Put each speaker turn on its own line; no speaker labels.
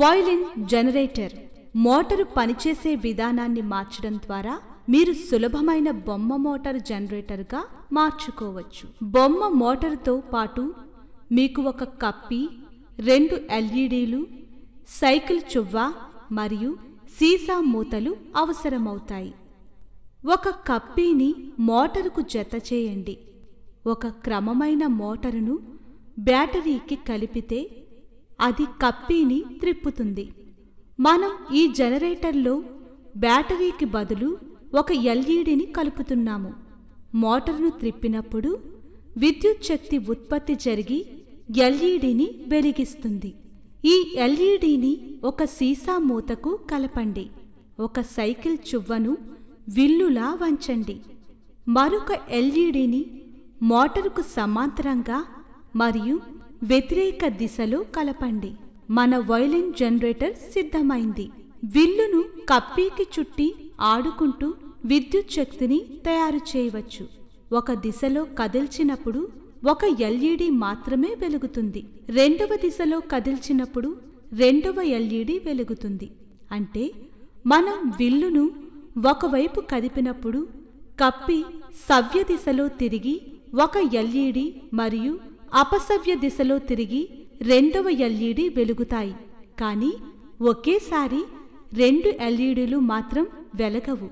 violin generator motor పనిచేసే విధానాన్ని మార్చడం ద్వారా మీరు సులభమైన బొమ్మ మోటార్ జనరేటర్గా మార్చుకోవచ్చు బొమ్మ మోటారుతో పాటు మీకు ఒక కప్పి రెండు ఎల్ఈడీలు సైకిల్ చువ్వ మరియు సీసా మూతలు అవసరమవుతాయి ఒక కప్పీని మోటరుకు జత చేయండి ఒక క్రమమైన మోటరును బ్యాటరీకి కలిపితే అది కప్పీని త్రిప్పుతుంది మనం ఈ జనరేటర్లో బ్యాటరీకి బదులు ఒక ఎల్ఈడిని కలుపుతున్నాము మోటార్ను త్రిప్పినప్పుడు విద్యుత్ శక్తి ఉత్పత్తి జరిగి ఎల్ఈడిని వెలిగిస్తుంది ఈ ఎల్ఈడిని ఒక సీసా మూతకు కలపండి ఒక సైకిల్ చువ్వను విల్లులా వంచండి మరొక ఎల్ఈడిని మోటరుకు సమాంతరంగా మరియు వ్యతిరేక దిశలో కలపండి మన వైలిన్ జనరేటర్ సిద్ధమైంది విల్లును కప్పీకి చుట్టి ఆడుకుంటూ విద్యుత్ శక్తిని తయారు చేయవచ్చు ఒక దిశలో కదిల్చినప్పుడు ఒక ఎల్ఈడి మాత్రమే వెలుగుతుంది రెండవ దిశలో కదిల్చినప్పుడు రెండవ ఎల్ఈడి వెలుగుతుంది అంటే మనం విల్లును ఒకవైపు కదిపినప్పుడు కప్పి సవ్య దిశలో తిరిగి ఒక ఎల్ఈడి మరియు అపసవ్య దిశలో తిరిగి రెండవ ఎల్ఈడి వెలుగుతాయి కానీ ఒకేసారి రెండు ఎల్ఈడీలు మాత్రం వెలగవు